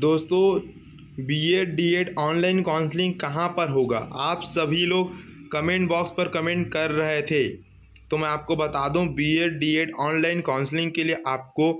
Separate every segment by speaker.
Speaker 1: दोस्तों B Ed D Ed online counselling कहाँ पर होगा आप सभी लोग कमेंट बॉक्स पर कमेंट कर रहे थे तो मैं आपको बता दूं B Ed D Ed online counselling के लिए आपको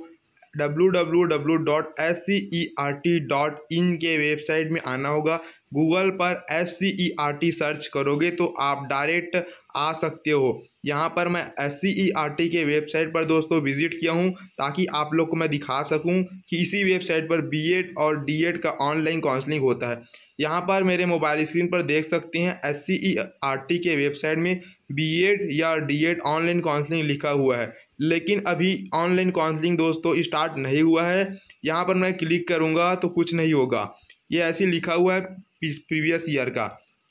Speaker 1: W W W dot S C E R T dot in के वेबसाइट में आना होगा गूगल पर S C E R T search करोगे तो आप डायरेक्ट आ सकते हो यहाँ पर मैं S C E R T के वेबसाइट पर दोस्तों विजिट किया हूँ ताकि आप लोग को मैं दिखा सकूँ कि इसी वेबसाइट पर बी एड और डी एड का ऑनलाइन काउंसलिंग होता है यहाँ पर मेरे मोबाइल स्क्रीन पर देख सकते हैं S C E R T के वेबसाइट में बी एड या डी एड ऑनलाइन काउंसलिंग लिखा हुआ है लेकिन अभी ऑनलाइन काउंसलिंग दोस्तों स्टार्ट नहीं हुआ है यहाँ पर मैं क्लिक करूँगा तो कुछ नहीं होगा ये ऐसे लिखा हुआ है प्रीवियस ईयर का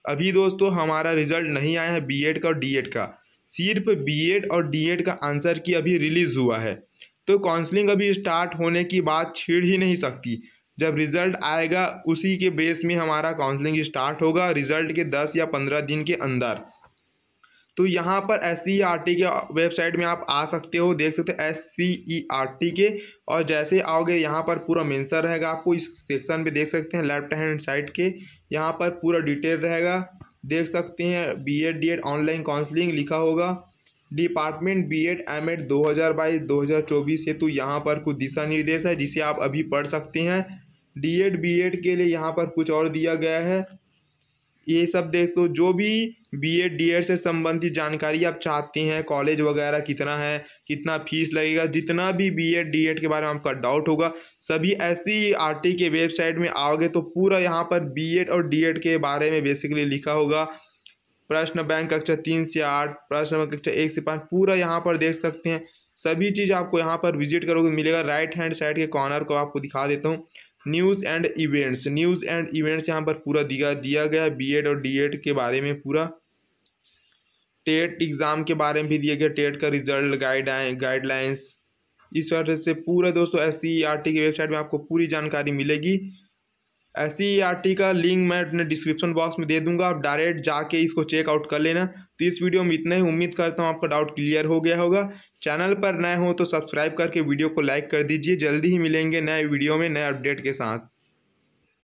Speaker 1: अभी दोस्तों हमारा रिजल्ट नहीं आया है बीएड का और डीएड का सिर्फ बीएड और डीएड का आंसर की अभी रिलीज़ हुआ है तो काउंसलिंग अभी स्टार्ट होने की बात छीड़ ही नहीं सकती जब रिज़ल्ट आएगा उसी के बेस में हमारा काउंसलिंग स्टार्ट होगा रिज़ल्ट के दस या पंद्रह दिन के अंदर तो यहाँ पर एस सी आर टी के वेबसाइट में आप आ सकते हो देख सकते हो S C E R T के और जैसे आओगे यहाँ पर पूरा मेंशन रहेगा आपको इस सेक्शन में देख सकते हैं लेफ्ट हैंड साइड के यहाँ पर पूरा डिटेल रहेगा देख सकते हैं B Ed D Ed online counselling लिखा होगा department B Ed M Ed दो हज़ार बाईस दो हज़ार चौबीस तो यहाँ पर कुछ दिशा निर्देश है जिसे आप अभी पढ़ सकते हैं डी एड बी एड के लिए यहाँ पर कुछ और दिया गया है ये सब दोस्तों जो भी बी एड डी एड से संबंधित जानकारी आप चाहते हैं कॉलेज वगैरह कितना है कितना फीस लगेगा जितना भी बी एड डी एड के बारे में आपका डाउट होगा सभी ऐसी आर टी के वेबसाइट में आओगे तो पूरा यहाँ पर बी एड और डी एड के बारे में बेसिकली लिखा होगा प्रश्न बैंक कक्षा तीन से आठ प्रश्न बैंक कक्षा एक से पाँच पूरा यहाँ पर देख सकते हैं सभी चीज़ आपको यहाँ पर विजिट करोगे मिलेगा राइट हैंड साइड के कॉर्नर को आपको दिखा देता हूँ news and events news and events यहाँ पर पूरा दिया दिया गया एड और एड के बारे में पूरा टेट एग्ज़ाम के बारे में भी दिया गया टेट का रिजल्ट गाइड गाइडलाइंस इस वजह से पूरा दोस्तों एस सी आर टी की वेबसाइट में आपको पूरी जानकारी मिलेगी ऐसी ही आर टी का लिंक मैं अपने डिस्क्रिप्शन बॉक्स में दे दूंगा आप डायरेक्ट जाके इसको चेकआउट कर लेना तो इस वीडियो में इतना ही उम्मीद करता हूँ आपका डाउट क्लियर हो गया होगा चैनल पर नए हो तो सब्सक्राइब करके वीडियो को लाइक कर दीजिए जल्दी ही मिलेंगे नए वीडियो में नए अपडेट के साथ